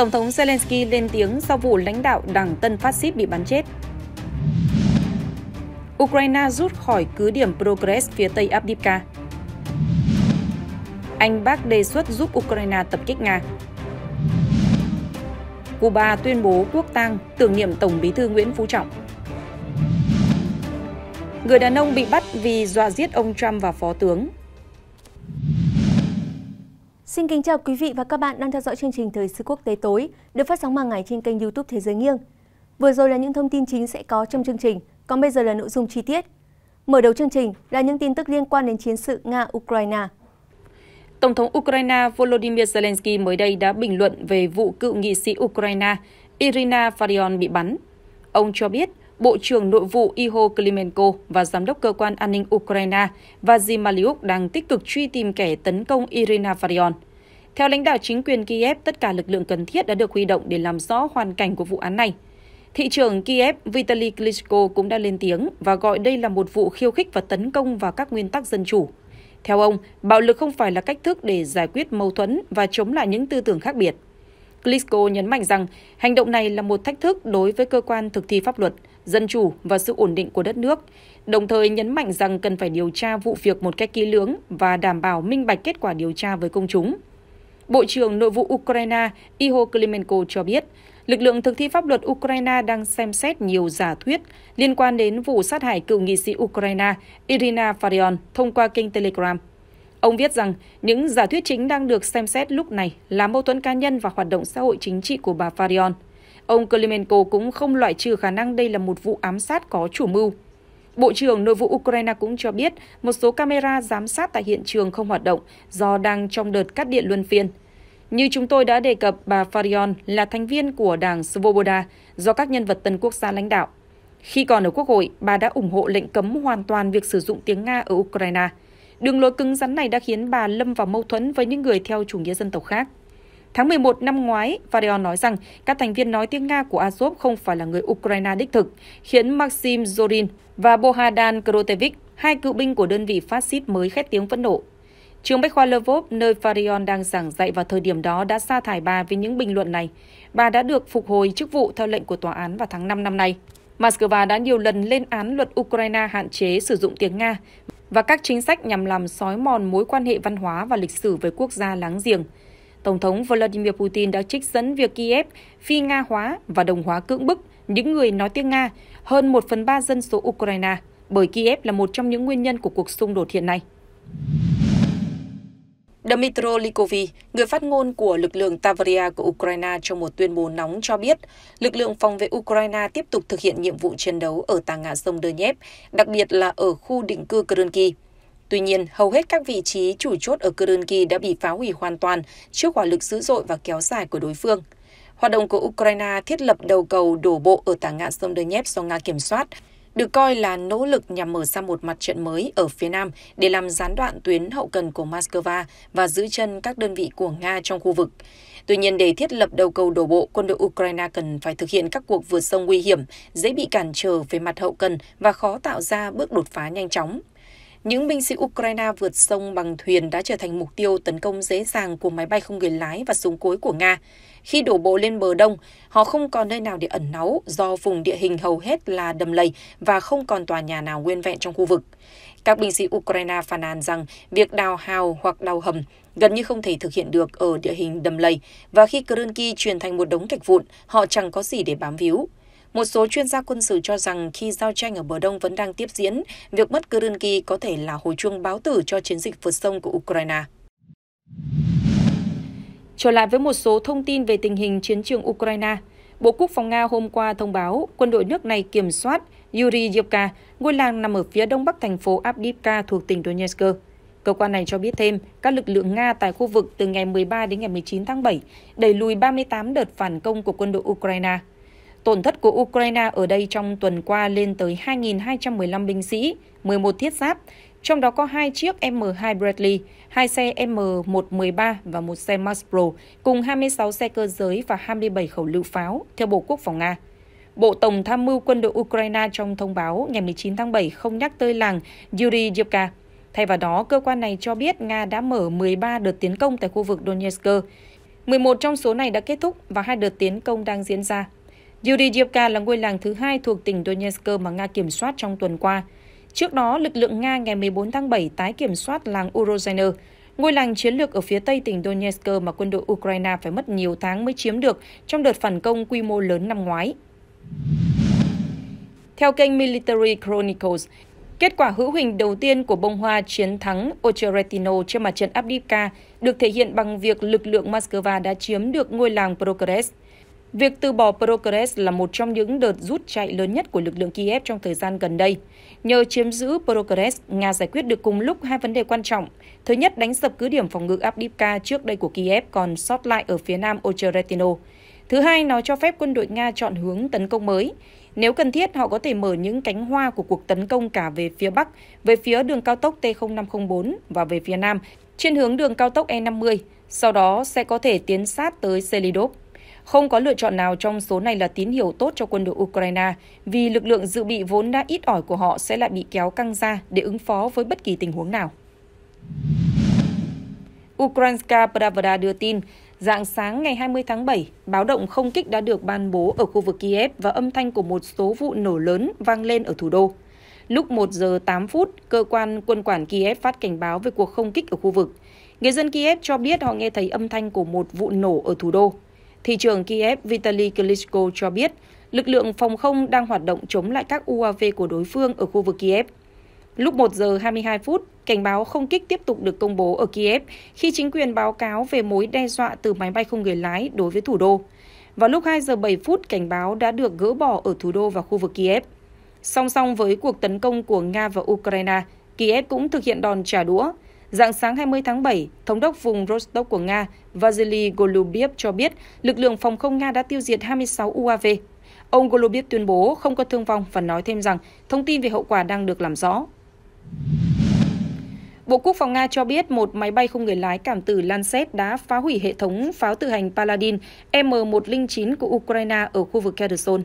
Tổng thống Zelensky lên tiếng sau vụ lãnh đạo đảng Tân Phát xít bị bắn chết. Ukraine rút khỏi cứ điểm Progress phía tây Abdivka. Anh bác đề xuất giúp Ukraine tập kích Nga. Cuba tuyên bố quốc tang tưởng niệm Tổng bí thư Nguyễn Phú Trọng. Người đàn ông bị bắt vì dọa giết ông Trump và phó tướng Xin kính chào quý vị và các bạn đang theo dõi chương trình Thời sự quốc tế tối được phát sóng hàng ngày trên kênh YouTube Thế giới nghiêng. Vừa rồi là những thông tin chính sẽ có trong chương trình, còn bây giờ là nội dung chi tiết. Mở đầu chương trình là những tin tức liên quan đến chiến sự Nga-Ukraine. Tổng thống Ukraine Volodymyr Zelensky mới đây đã bình luận về vụ cựu nghị sĩ Ukraine Irina Varion bị bắn. Ông cho biết Bộ trưởng Nội vụ Iho Klimenko và Giám đốc Cơ quan An ninh Ukraine Vazim Maliuk đang tích cực truy tìm kẻ tấn công Irina Varion. Theo lãnh đạo chính quyền Kiev, tất cả lực lượng cần thiết đã được huy động để làm rõ hoàn cảnh của vụ án này. Thị trưởng Kiev Vitaly Klitschko cũng đã lên tiếng và gọi đây là một vụ khiêu khích và tấn công vào các nguyên tắc dân chủ. Theo ông, bạo lực không phải là cách thức để giải quyết mâu thuẫn và chống lại những tư tưởng khác biệt. Klitschko nhấn mạnh rằng hành động này là một thách thức đối với cơ quan thực thi pháp luật, dân chủ và sự ổn định của đất nước, đồng thời nhấn mạnh rằng cần phải điều tra vụ việc một cách kỹ lưỡng và đảm bảo minh bạch kết quả điều tra với công chúng. Bộ trưởng Nội vụ Ukraine Iho Klimenko cho biết, lực lượng thực thi pháp luật Ukraine đang xem xét nhiều giả thuyết liên quan đến vụ sát hại cựu nghị sĩ Ukraine Irina Farion thông qua kênh Telegram. Ông viết rằng những giả thuyết chính đang được xem xét lúc này là mâu thuẫn cá nhân và hoạt động xã hội chính trị của bà Farion. Ông Klimenko cũng không loại trừ khả năng đây là một vụ ám sát có chủ mưu. Bộ trưởng Nội vụ Ukraine cũng cho biết một số camera giám sát tại hiện trường không hoạt động do đang trong đợt cắt điện luân phiên. Như chúng tôi đã đề cập, bà Farion là thành viên của đảng Svoboda do các nhân vật tân quốc gia lãnh đạo. Khi còn ở Quốc hội, bà đã ủng hộ lệnh cấm hoàn toàn việc sử dụng tiếng Nga ở Ukraine – Đường lối cứng rắn này đã khiến bà lâm vào mâu thuẫn với những người theo chủ nghĩa dân tộc khác. Tháng 11 năm ngoái, Vareon nói rằng các thành viên nói tiếng Nga của Azov không phải là người Ukraine đích thực, khiến Maxim Zorin và Bohadan Krotevich, hai cựu binh của đơn vị phát xít mới khét tiếng phẫn nộ. Trường Bách khoa Lvov, nơi Farion đang giảng dạy vào thời điểm đó đã sa thải bà vì những bình luận này. Bà đã được phục hồi chức vụ theo lệnh của tòa án vào tháng 5 năm nay. Moscow đã nhiều lần lên án luật Ukraine hạn chế sử dụng tiếng Nga và các chính sách nhằm làm sói mòn mối quan hệ văn hóa và lịch sử với quốc gia láng giềng. Tổng thống Vladimir Putin đã trích dẫn việc Kiev phi Nga hóa và đồng hóa cưỡng bức những người nói tiếng Nga, hơn 1 phần 3 dân số Ukraine, bởi Kiev là một trong những nguyên nhân của cuộc xung đột hiện nay dmitro likovy người phát ngôn của lực lượng tavaria của ukraine trong một tuyên bố nóng cho biết lực lượng phòng vệ ukraine tiếp tục thực hiện nhiệm vụ chiến đấu ở tà ngã sông donetsk đặc biệt là ở khu định cư krynky Tuy nhiên, hầu hết các vị trí chủ chốt ở Krynky đã bị phá hủy hoàn toàn trước hỏa lực dữ dội và kéo dài của đối phương. Hoạt động của Ukraine thiết lập đầu cầu đổ bộ ở tả ngạn sông Donetsk do Nga kiểm soát được coi là nỗ lực nhằm mở ra một mặt trận mới ở phía Nam để làm gián đoạn tuyến hậu cần của Moscow và giữ chân các đơn vị của Nga trong khu vực. Tuy nhiên, để thiết lập đầu cầu đổ bộ, quân đội Ukraine cần phải thực hiện các cuộc vượt sông nguy hiểm, dễ bị cản trở về mặt hậu cần và khó tạo ra bước đột phá nhanh chóng. Những binh sĩ Ukraine vượt sông bằng thuyền đã trở thành mục tiêu tấn công dễ dàng của máy bay không người lái và súng cối của Nga. Khi đổ bộ lên bờ đông, họ không còn nơi nào để ẩn náu do vùng địa hình hầu hết là đầm lầy và không còn tòa nhà nào nguyên vẹn trong khu vực. Các binh sĩ Ukraine phàn nàn rằng việc đào hào hoặc đào hầm gần như không thể thực hiện được ở địa hình đầm lầy và khi Krynky chuyển thành một đống gạch vụn, họ chẳng có gì để bám víu. Một số chuyên gia quân sự cho rằng khi giao tranh ở bờ Đông vẫn đang tiếp diễn, việc mất Krynky có thể là hồi chuông báo tử cho chiến dịch vượt sông của Ukraine. Trở lại với một số thông tin về tình hình chiến trường Ukraine, Bộ Quốc phòng Nga hôm qua thông báo quân đội nước này kiểm soát Yuriyevka, ngôi làng nằm ở phía đông bắc thành phố Avdiivka thuộc tỉnh Donetsk. Cơ quan này cho biết thêm, các lực lượng Nga tại khu vực từ ngày 13 đến ngày 19 tháng 7 đẩy lùi 38 đợt phản công của quân đội Ukraine. Tổn thất của Ukraine ở đây trong tuần qua lên tới 2.215 binh sĩ, 11 thiết giáp, trong đó có hai chiếc M2 Bradley, hai xe M113 và một xe Mars Pro, cùng 26 xe cơ giới và 27 khẩu lựu pháo, theo Bộ Quốc phòng Nga. Bộ Tổng tham mưu quân đội Ukraine trong thông báo ngày 19 tháng 7 không nhắc tới làng Yuriivka. Thay vào đó, cơ quan này cho biết Nga đã mở 13 đợt tiến công tại khu vực Donetsk. 11 trong số này đã kết thúc và hai đợt tiến công đang diễn ra Yuryivka là ngôi làng thứ hai thuộc tỉnh Donetsk mà Nga kiểm soát trong tuần qua. Trước đó, lực lượng Nga ngày 14 tháng 7 tái kiểm soát làng Urozhainer, ngôi làng chiến lược ở phía tây tỉnh Donetsk mà quân đội Ukraine phải mất nhiều tháng mới chiếm được trong đợt phản công quy mô lớn năm ngoái. Theo kênh Military Chronicles, Kết quả hữu hình đầu tiên của bông hoa chiến thắng Ocheretino trên mặt trận Abdivka được thể hiện bằng việc lực lượng Moscow đã chiếm được ngôi làng Progress. Việc từ bỏ Progress là một trong những đợt rút chạy lớn nhất của lực lượng Kiev trong thời gian gần đây. Nhờ chiếm giữ Progress, Nga giải quyết được cùng lúc hai vấn đề quan trọng. Thứ nhất, đánh sập cứ điểm phòng ngự Abdivka trước đây của Kiev còn sót lại ở phía nam Ocheretino. Thứ hai, nó cho phép quân đội Nga chọn hướng tấn công mới. Nếu cần thiết, họ có thể mở những cánh hoa của cuộc tấn công cả về phía Bắc, về phía đường cao tốc T0504 và về phía Nam, trên hướng đường cao tốc E50, sau đó sẽ có thể tiến sát tới Selidov. Không có lựa chọn nào trong số này là tín hiệu tốt cho quân đội Ukraine, vì lực lượng dự bị vốn đã ít ỏi của họ sẽ lại bị kéo căng ra để ứng phó với bất kỳ tình huống nào. Ukrainska Pravda đưa tin, dạng sáng ngày 20 tháng 7, báo động không kích đã được ban bố ở khu vực Kiev và âm thanh của một số vụ nổ lớn vang lên ở thủ đô. Lúc 1 giờ 8 phút, cơ quan quân quản Kiev phát cảnh báo về cuộc không kích ở khu vực. Người dân Kiev cho biết họ nghe thấy âm thanh của một vụ nổ ở thủ đô thị trường kiev vitaly klitschko cho biết lực lượng phòng không đang hoạt động chống lại các uav của đối phương ở khu vực kiev Lúc 1 giờ 22 phút, cảnh báo không kích tiếp tục được công bố ở Kiev khi chính quyền báo cáo về mối đe dọa từ máy bay không người lái đối với thủ đô. Vào lúc 2 giờ 7 phút, cảnh báo đã được gỡ bỏ ở thủ đô và khu vực Kiev. Song song với cuộc tấn công của Nga và Ukraine, Kiev cũng thực hiện đòn trả đũa. Dạng sáng 20 tháng 7, Thống đốc vùng Rostov của Nga Vasily Golubiev cho biết lực lượng phòng không Nga đã tiêu diệt 26 UAV. Ông Golubiev tuyên bố không có thương vong và nói thêm rằng thông tin về hậu quả đang được làm rõ. Bộ Quốc phòng Nga cho biết một máy bay không người lái cảm tử Lancet đã phá hủy hệ thống pháo tự hành Paladin M109 của Ukraine ở khu vực Kherson.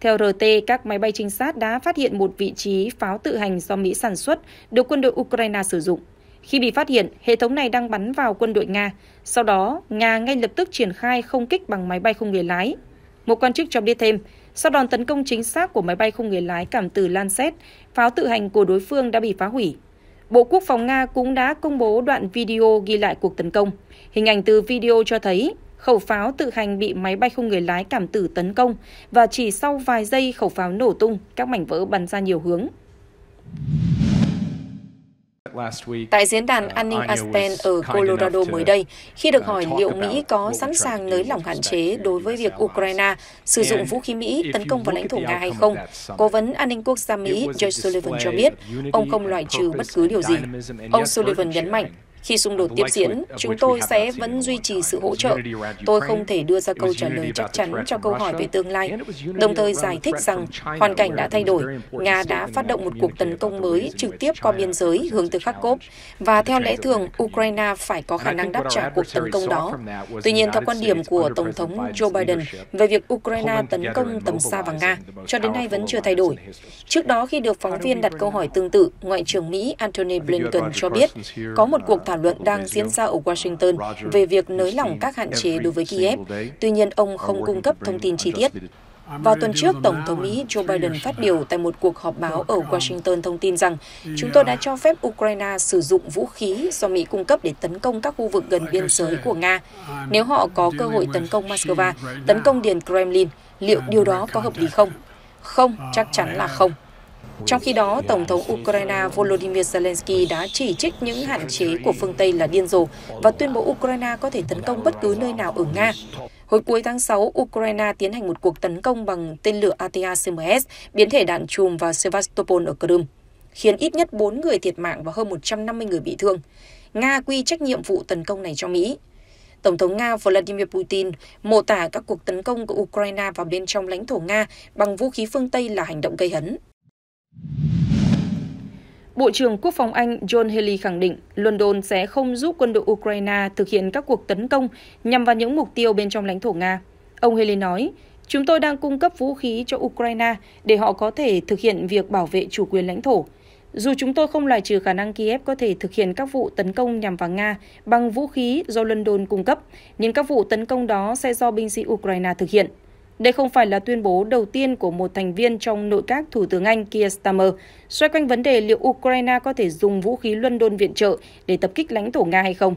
Theo RT, các máy bay trinh sát đã phát hiện một vị trí pháo tự hành do Mỹ sản xuất được quân đội Ukraine sử dụng. Khi bị phát hiện, hệ thống này đang bắn vào quân đội Nga. Sau đó, Nga ngay lập tức triển khai không kích bằng máy bay không người lái. Một quan chức cho biết thêm, sau đòn tấn công chính xác của máy bay không người lái cảm tử Lancet, pháo tự hành của đối phương đã bị phá hủy. Bộ Quốc phòng Nga cũng đã công bố đoạn video ghi lại cuộc tấn công. Hình ảnh từ video cho thấy khẩu pháo tự hành bị máy bay không người lái cảm tử tấn công và chỉ sau vài giây khẩu pháo nổ tung, các mảnh vỡ bắn ra nhiều hướng. Tại diễn đàn uh, an ninh ASPEN ở Colorado mới đây, khi được uh, hỏi liệu Mỹ có sẵn sàng nới lỏng hạn chế đối với việc Ukraine sử dụng vũ khí Mỹ tấn công vào lãnh thổ Nga hay không, Cố vấn an ninh quốc gia Mỹ Jay Sullivan cho biết ông không loại trừ bất cứ điều gì. Ông Sullivan nhấn mạnh khi xung đột tiếp diễn, chúng tôi sẽ vẫn duy trì sự hỗ trợ. Tôi không thể đưa ra câu trả lời chắc chắn cho câu hỏi về tương lai, đồng thời giải thích rằng hoàn cảnh đã thay đổi. Nga đã phát động một cuộc tấn công mới trực tiếp qua biên giới hướng từ Kharkov, và theo lẽ thường, Ukraine phải có khả năng đáp trả cuộc tấn công đó. Tuy nhiên, theo quan điểm của Tổng thống Joe Biden về việc Ukraine tấn công tầm xa vào Nga, cho đến nay vẫn chưa thay đổi. Trước đó, khi được phóng viên đặt câu hỏi tương tự, Ngoại trưởng Mỹ Antony Blinken cho biết có một cuộc thảo luận đang diễn ra ở Washington uh, về việc nới lỏng các hạn chế đối với Kiev, tuy nhiên ông không cung cấp thông tin chi tiết. Vào tuần trước, Tổng thống Mỹ Joe Biden phát biểu tại một cuộc họp báo ở Washington thông tin rằng chúng tôi đã cho phép Ukraine sử dụng vũ khí do Mỹ cung cấp để tấn công các khu vực gần biên giới của Nga. Nếu họ có cơ hội tấn công Moscow, tấn công Điền Kremlin, liệu điều đó có hợp lý không? Không, chắc chắn là uh, không. Trong khi đó, Tổng thống Ukraine Volodymyr Zelensky đã chỉ trích những hạn chế của phương Tây là điên rồ và tuyên bố Ukraine có thể tấn công bất cứ nơi nào ở Nga. Hồi cuối tháng 6, Ukraine tiến hành một cuộc tấn công bằng tên lửa atacms biến thể đạn chùm vào Sevastopol ở Crimea, khiến ít nhất 4 người thiệt mạng và hơn 150 người bị thương. Nga quy trách nhiệm vụ tấn công này cho Mỹ. Tổng thống Nga Vladimir Putin mô tả các cuộc tấn công của Ukraine vào bên trong lãnh thổ Nga bằng vũ khí phương Tây là hành động gây hấn. Bộ trưởng Quốc phòng Anh John Healey khẳng định London sẽ không giúp quân đội Ukraine thực hiện các cuộc tấn công nhằm vào những mục tiêu bên trong lãnh thổ Nga. Ông Healey nói, chúng tôi đang cung cấp vũ khí cho Ukraine để họ có thể thực hiện việc bảo vệ chủ quyền lãnh thổ. Dù chúng tôi không loại trừ khả năng Kiev có thể thực hiện các vụ tấn công nhằm vào Nga bằng vũ khí do London cung cấp, nhưng các vụ tấn công đó sẽ do binh sĩ Ukraine thực hiện. Đây không phải là tuyên bố đầu tiên của một thành viên trong nội các Thủ tướng Anh Keir Starmer xoay quanh vấn đề liệu Ukraine có thể dùng vũ khí London viện trợ để tập kích lãnh thổ Nga hay không.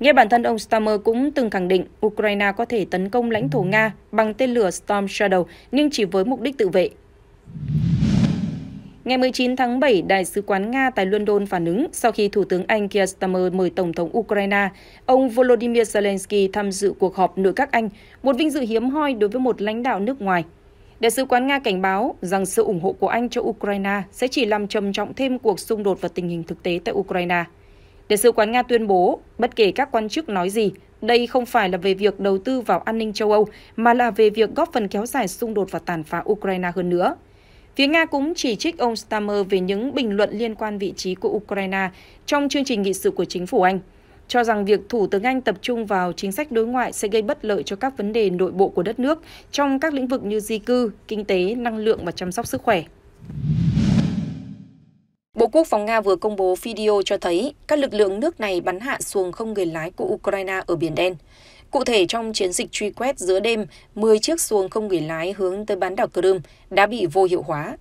Nghe bản thân ông Starmer cũng từng khẳng định Ukraine có thể tấn công lãnh thổ Nga bằng tên lửa Storm Shadow nhưng chỉ với mục đích tự vệ. Ngày 19 tháng 7, Đại sứ quán Nga tại London phản ứng sau khi Thủ tướng Anh Keir Starmer mời Tổng thống Ukraine, ông Volodymyr Zelensky tham dự cuộc họp nội các Anh, một vinh dự hiếm hoi đối với một lãnh đạo nước ngoài. Đại sứ quán Nga cảnh báo rằng sự ủng hộ của Anh cho Ukraine sẽ chỉ làm trầm trọng thêm cuộc xung đột và tình hình thực tế tại Ukraine. Đại sứ quán Nga tuyên bố, bất kể các quan chức nói gì, đây không phải là về việc đầu tư vào an ninh châu Âu, mà là về việc góp phần kéo dài xung đột và tàn phá Ukraine hơn nữa. Phía Nga cũng chỉ trích ông Stammer về những bình luận liên quan vị trí của Ukraine trong chương trình nghị sự của chính phủ Anh, cho rằng việc Thủ tướng Anh tập trung vào chính sách đối ngoại sẽ gây bất lợi cho các vấn đề nội bộ của đất nước trong các lĩnh vực như di cư, kinh tế, năng lượng và chăm sóc sức khỏe. Bộ Quốc phòng Nga vừa công bố video cho thấy các lực lượng nước này bắn hạ xuồng không người lái của Ukraine ở Biển Đen. Cụ thể, trong chiến dịch truy quét giữa đêm, 10 chiếc xuồng không người lái hướng tới bán đảo Crimea đã bị vô hiệu hóa.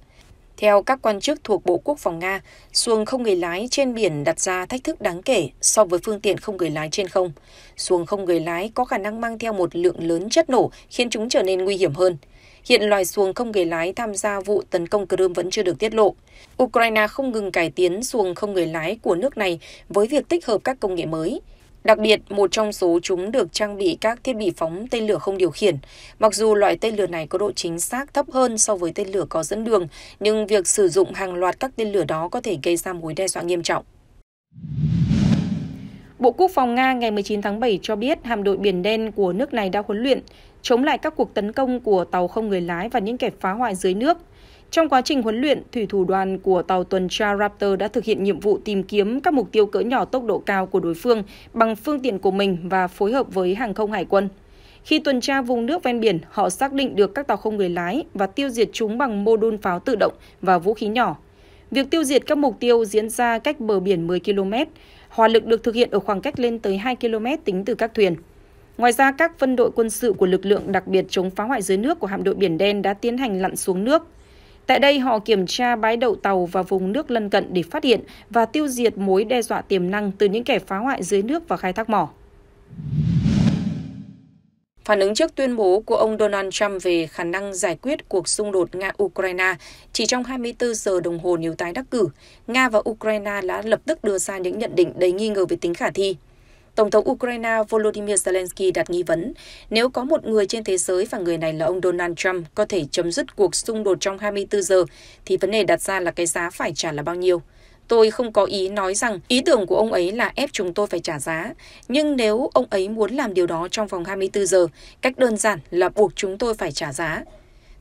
Theo các quan chức thuộc Bộ Quốc phòng Nga, xuồng không người lái trên biển đặt ra thách thức đáng kể so với phương tiện không người lái trên không. Xuồng không người lái có khả năng mang theo một lượng lớn chất nổ khiến chúng trở nên nguy hiểm hơn. Hiện loài xuồng không người lái tham gia vụ tấn công Crimea vẫn chưa được tiết lộ. Ukraine không ngừng cải tiến xuồng không người lái của nước này với việc tích hợp các công nghệ mới. Đặc biệt, một trong số chúng được trang bị các thiết bị phóng tên lửa không điều khiển. Mặc dù loại tên lửa này có độ chính xác thấp hơn so với tên lửa có dẫn đường, nhưng việc sử dụng hàng loạt các tên lửa đó có thể gây ra mối đe dọa nghiêm trọng. Bộ Quốc phòng Nga ngày 19 tháng 7 cho biết hạm đội Biển Đen của nước này đã huấn luyện, chống lại các cuộc tấn công của tàu không người lái và những kẻ phá hoại dưới nước trong quá trình huấn luyện, thủy thủ đoàn của tàu tuần tra Raptor đã thực hiện nhiệm vụ tìm kiếm các mục tiêu cỡ nhỏ tốc độ cao của đối phương bằng phương tiện của mình và phối hợp với hàng không hải quân. Khi tuần tra vùng nước ven biển, họ xác định được các tàu không người lái và tiêu diệt chúng bằng mô đun pháo tự động và vũ khí nhỏ. Việc tiêu diệt các mục tiêu diễn ra cách bờ biển 10 km, hỏa lực được thực hiện ở khoảng cách lên tới 2 km tính từ các thuyền. Ngoài ra, các phân đội quân sự của lực lượng đặc biệt chống phá hoại dưới nước của hạm đội Biển Đen đã tiến hành lặn xuống nước Tại đây, họ kiểm tra bãi đậu tàu và vùng nước lân cận để phát hiện và tiêu diệt mối đe dọa tiềm năng từ những kẻ phá hoại dưới nước và khai thác mỏ. Phản ứng trước tuyên bố của ông Donald Trump về khả năng giải quyết cuộc xung đột Nga-Ukraine chỉ trong 24 giờ đồng hồ nếu tái đắc cử, Nga và Ukraine đã lập tức đưa ra những nhận định đầy nghi ngờ về tính khả thi. Tổng thống Ukraine Volodymyr Zelensky đặt nghi vấn nếu có một người trên thế giới và người này là ông Donald Trump có thể chấm dứt cuộc xung đột trong 24 giờ, thì vấn đề đặt ra là cái giá phải trả là bao nhiêu. Tôi không có ý nói rằng ý tưởng của ông ấy là ép chúng tôi phải trả giá, nhưng nếu ông ấy muốn làm điều đó trong vòng 24 giờ, cách đơn giản là buộc chúng tôi phải trả giá.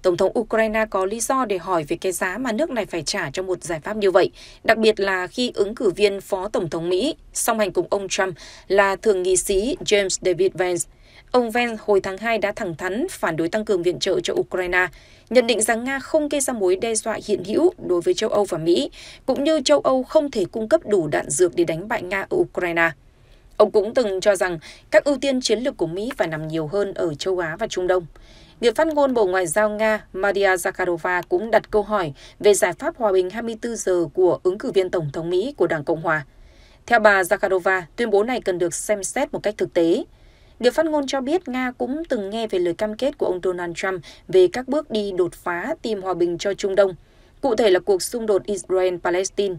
Tổng thống Ukraine có lý do để hỏi về cái giá mà nước này phải trả cho một giải pháp như vậy, đặc biệt là khi ứng cử viên Phó Tổng thống Mỹ song hành cùng ông Trump là Thượng nghị sĩ James David Vance. Ông Vance hồi tháng 2 đã thẳng thắn phản đối tăng cường viện trợ cho Ukraine, nhận định rằng Nga không gây ra mối đe dọa hiện hữu đối với châu Âu và Mỹ, cũng như châu Âu không thể cung cấp đủ đạn dược để đánh bại Nga ở Ukraine. Ông cũng từng cho rằng các ưu tiên chiến lược của Mỹ phải nằm nhiều hơn ở châu Á và Trung Đông. Người phát ngôn Bộ Ngoại giao Nga Maria Zakharova cũng đặt câu hỏi về giải pháp hòa bình 24 giờ của ứng cử viên Tổng thống Mỹ của Đảng Cộng Hòa. Theo bà Zakharova, tuyên bố này cần được xem xét một cách thực tế. Người phát ngôn cho biết Nga cũng từng nghe về lời cam kết của ông Donald Trump về các bước đi đột phá tìm hòa bình cho Trung Đông, cụ thể là cuộc xung đột Israel-Palestine.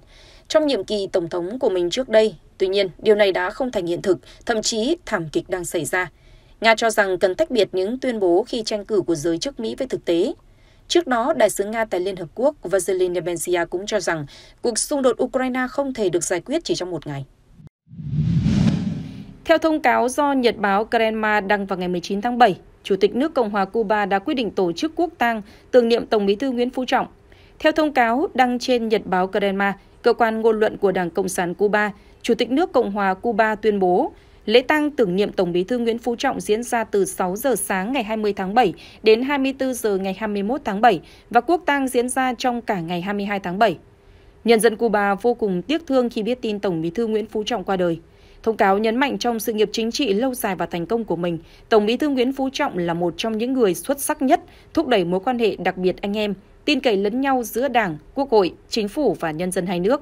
Trong nhiệm kỳ tổng thống của mình trước đây, tuy nhiên điều này đã không thành hiện thực, thậm chí thảm kịch đang xảy ra – nga cho rằng cần tách biệt những tuyên bố khi tranh cử của giới chức mỹ với thực tế Trước đó, đại sứ Nga tại Liên Hợp Quốc Vasily Nebensia cũng cho rằng cuộc xung đột Ukraine không thể được giải quyết chỉ trong một ngày. Theo thông cáo do Nhật báo Kremlin đăng vào ngày 19 tháng 7, Chủ tịch nước Cộng hòa Cuba đã quyết định tổ chức quốc tang tưởng niệm Tổng bí thư Nguyễn Phú Trọng. Theo thông cáo đăng trên Nhật báo Kremlin, cơ quan ngôn luận của Đảng Cộng sản Cuba, Chủ tịch nước Cộng hòa Cuba tuyên bố Lễ tang tưởng niệm Tổng Bí thư Nguyễn Phú Trọng diễn ra từ 6 giờ sáng ngày 20 tháng 7 đến 24 giờ ngày 21 tháng 7 và quốc tang diễn ra trong cả ngày 22 tháng 7. Nhân dân Cuba vô cùng tiếc thương khi biết tin Tổng Bí thư Nguyễn Phú Trọng qua đời. Thông cáo nhấn mạnh trong sự nghiệp chính trị lâu dài và thành công của mình, Tổng Bí thư Nguyễn Phú Trọng là một trong những người xuất sắc nhất thúc đẩy mối quan hệ đặc biệt anh em, tin cậy lẫn nhau giữa Đảng, Quốc hội, chính phủ và nhân dân hai nước.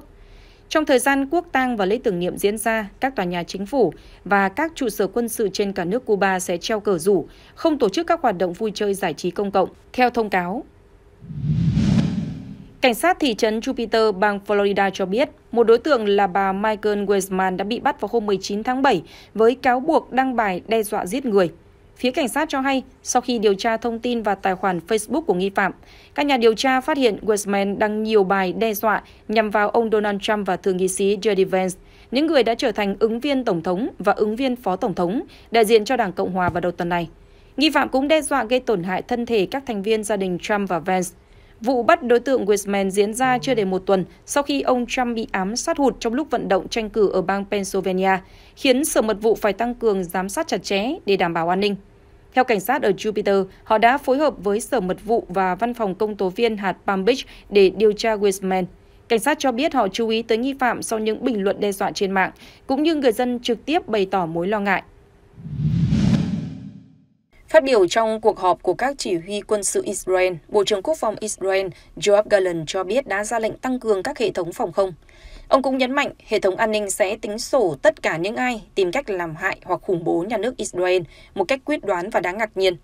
Trong thời gian quốc tang và lễ tưởng niệm diễn ra, các tòa nhà chính phủ và các trụ sở quân sự trên cả nước Cuba sẽ treo cờ rủ, không tổ chức các hoạt động vui chơi giải trí công cộng, theo thông cáo. Cảnh sát thị trấn Jupiter, bang Florida cho biết, một đối tượng là bà Michael Weisman đã bị bắt vào hôm 19 tháng 7 với cáo buộc đăng bài đe dọa giết người. Phía cảnh sát cho hay, sau khi điều tra thông tin và tài khoản Facebook của nghi phạm, các nhà điều tra phát hiện Westman đăng nhiều bài đe dọa nhằm vào ông Donald Trump và thượng nghị sĩ j Vance, những người đã trở thành ứng viên tổng thống và ứng viên phó tổng thống đại diện cho Đảng Cộng hòa vào đầu tuần này. Nghi phạm cũng đe dọa gây tổn hại thân thể các thành viên gia đình Trump và Vance. Vụ bắt đối tượng Weissman diễn ra chưa đầy một tuần sau khi ông Trump bị ám sát hụt trong lúc vận động tranh cử ở bang Pennsylvania, khiến Sở Mật vụ phải tăng cường giám sát chặt chẽ để đảm bảo an ninh. Theo cảnh sát ở Jupiter, họ đã phối hợp với Sở Mật vụ và Văn phòng Công tố viên hạt Palm Beach để điều tra Weissman. Cảnh sát cho biết họ chú ý tới nghi phạm sau những bình luận đe dọa trên mạng, cũng như người dân trực tiếp bày tỏ mối lo ngại. Phát biểu trong cuộc họp của các chỉ huy quân sự Israel, Bộ trưởng Quốc phòng Israel Joab Gallant cho biết đã ra lệnh tăng cường các hệ thống phòng không. Ông cũng nhấn mạnh hệ thống an ninh sẽ tính sổ tất cả những ai tìm cách làm hại hoặc khủng bố nhà nước Israel một cách quyết đoán và đáng ngạc nhiên.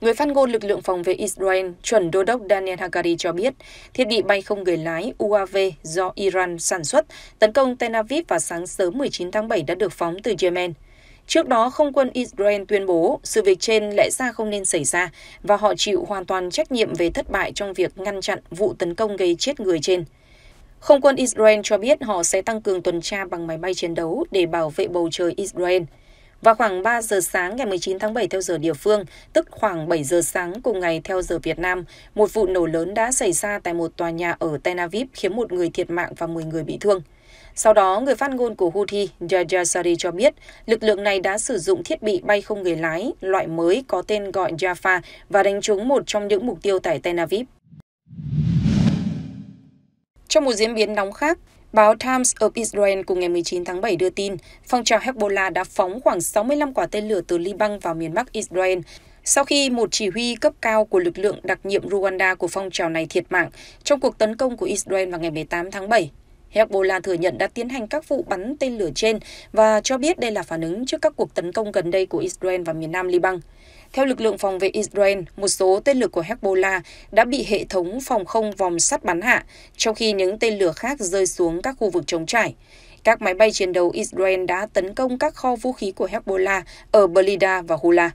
Người phát ngôn lực lượng phòng vệ Israel, chuẩn đô đốc Daniel Hagari cho biết, thiết bị bay không người lái UAV do Iran sản xuất tấn công Tel Aviv vào sáng sớm 19 tháng 7 đã được phóng từ Yemen. Trước đó, không quân Israel tuyên bố sự việc trên lẽ ra không nên xảy ra và họ chịu hoàn toàn trách nhiệm về thất bại trong việc ngăn chặn vụ tấn công gây chết người trên. Không quân Israel cho biết họ sẽ tăng cường tuần tra bằng máy bay chiến đấu để bảo vệ bầu trời Israel. Vào khoảng 3 giờ sáng ngày 19 tháng 7 theo giờ địa phương, tức khoảng 7 giờ sáng cùng ngày theo giờ Việt Nam, một vụ nổ lớn đã xảy ra tại một tòa nhà ở Tel Aviv khiến một người thiệt mạng và 10 người bị thương. Sau đó, người phát ngôn của Houthi Yahya Sari cho biết lực lượng này đã sử dụng thiết bị bay không người lái loại mới có tên gọi Jaffa và đánh trúng một trong những mục tiêu tại Tel Aviv. Trong một diễn biến nóng khác, Báo Times of Israel cùng ngày 19 tháng 7 đưa tin, phong trào Hezbollah đã phóng khoảng 65 quả tên lửa từ Liban vào miền Bắc Israel, sau khi một chỉ huy cấp cao của lực lượng đặc nhiệm Rwanda của phong trào này thiệt mạng trong cuộc tấn công của Israel vào ngày 18 tháng 7 hezbollah thừa nhận đã tiến hành các vụ bắn tên lửa trên và cho biết đây là phản ứng trước các cuộc tấn công gần đây của israel và miền nam liban theo lực lượng phòng vệ Israel, một số tên lửa của Hezbollah đã bị hệ thống phòng không vòng sắt bắn hạ, trong khi những tên lửa khác rơi xuống các khu vực chống trải. Các máy bay chiến đấu Israel đã tấn công các kho vũ khí của Hezbollah ở Belida và Hula.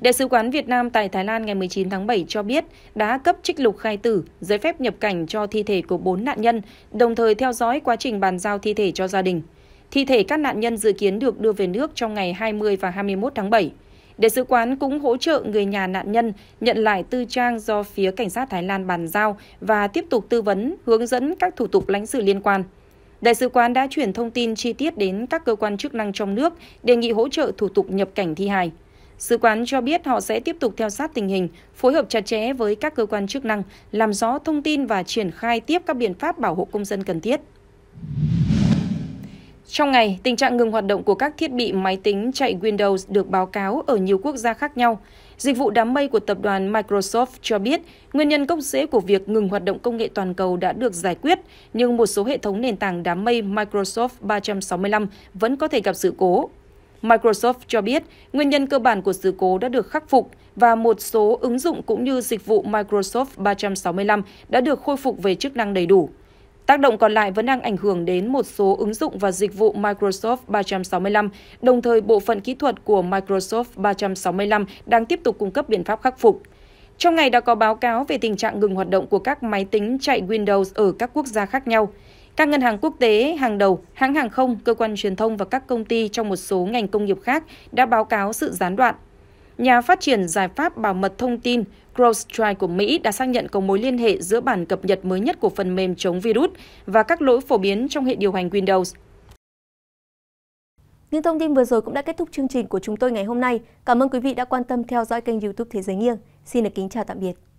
Đại sứ quán Việt Nam tại Thái Lan ngày 19 tháng 7 cho biết đã cấp trích lục khai tử, giấy phép nhập cảnh cho thi thể của 4 nạn nhân, đồng thời theo dõi quá trình bàn giao thi thể cho gia đình. Thi thể các nạn nhân dự kiến được đưa về nước trong ngày 20 và 21 tháng 7. Đại sứ quán cũng hỗ trợ người nhà nạn nhân nhận lại tư trang do phía cảnh sát Thái Lan bàn giao và tiếp tục tư vấn, hướng dẫn các thủ tục lãnh sự liên quan. Đại sứ quán đã chuyển thông tin chi tiết đến các cơ quan chức năng trong nước đề nghị hỗ trợ thủ tục nhập cảnh thi hài. Sứ quán cho biết họ sẽ tiếp tục theo sát tình hình, phối hợp chặt chẽ với các cơ quan chức năng, làm rõ thông tin và triển khai tiếp các biện pháp bảo hộ công dân cần thiết. Trong ngày, tình trạng ngừng hoạt động của các thiết bị máy tính chạy Windows được báo cáo ở nhiều quốc gia khác nhau. Dịch vụ đám mây của tập đoàn Microsoft cho biết nguyên nhân gốc rễ của việc ngừng hoạt động công nghệ toàn cầu đã được giải quyết, nhưng một số hệ thống nền tảng đám mây Microsoft 365 vẫn có thể gặp sự cố Microsoft cho biết nguyên nhân cơ bản của sự cố đã được khắc phục và một số ứng dụng cũng như dịch vụ Microsoft 365 đã được khôi phục về chức năng đầy đủ. Tác động còn lại vẫn đang ảnh hưởng đến một số ứng dụng và dịch vụ Microsoft 365, đồng thời bộ phận kỹ thuật của Microsoft 365 đang tiếp tục cung cấp biện pháp khắc phục. Trong ngày đã có báo cáo về tình trạng ngừng hoạt động của các máy tính chạy Windows ở các quốc gia khác nhau. Các ngân hàng quốc tế hàng đầu, hãng hàng không, cơ quan truyền thông và các công ty trong một số ngành công nghiệp khác đã báo cáo sự gián đoạn. Nhà phát triển giải pháp bảo mật thông tin CrowdStrike của Mỹ đã xác nhận có mối liên hệ giữa bản cập nhật mới nhất của phần mềm chống virus và các lỗi phổ biến trong hệ điều hành Windows. Những thông tin vừa rồi cũng đã kết thúc chương trình của chúng tôi ngày hôm nay. Cảm ơn quý vị đã quan tâm theo dõi kênh youtube Thế giới nghiêng. Xin được kính chào tạm biệt.